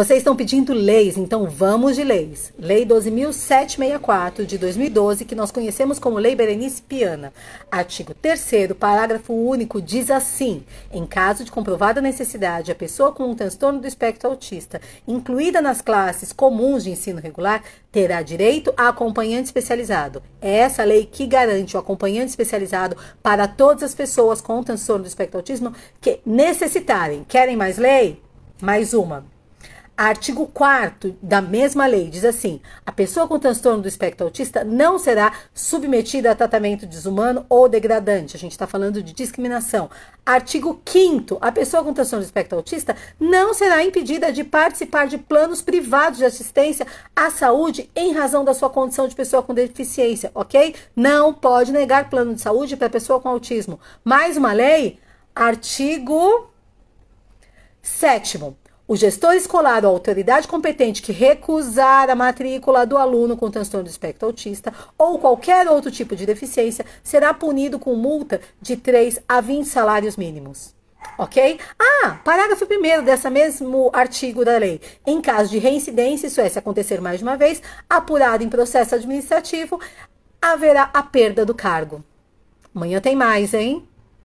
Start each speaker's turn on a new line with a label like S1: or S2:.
S1: Vocês estão pedindo leis, então vamos de leis. Lei 12.764 de 2012, que nós conhecemos como Lei Berenice Piana. Artigo 3, parágrafo único, diz assim: em caso de comprovada necessidade, a pessoa com um transtorno do espectro autista, incluída nas classes comuns de ensino regular, terá direito a acompanhante especializado. É essa lei que garante o acompanhante especializado para todas as pessoas com transtorno do espectro autismo que necessitarem. Querem mais lei? Mais uma. Artigo 4 da mesma lei diz assim: a pessoa com transtorno do espectro autista não será submetida a tratamento desumano ou degradante. A gente está falando de discriminação. Artigo 5 a pessoa com transtorno do espectro autista não será impedida de participar de planos privados de assistência à saúde em razão da sua condição de pessoa com deficiência, ok? Não pode negar plano de saúde para pessoa com autismo. Mais uma lei, artigo 7 o gestor escolar ou autoridade competente que recusar a matrícula do aluno com transtorno do espectro autista ou qualquer outro tipo de deficiência será punido com multa de 3 a 20 salários mínimos. Ok? Ah, parágrafo 1 dessa mesmo artigo da lei. Em caso de reincidência, isso é, se acontecer mais de uma vez, apurado em processo administrativo, haverá a perda do cargo. Amanhã tem mais, hein?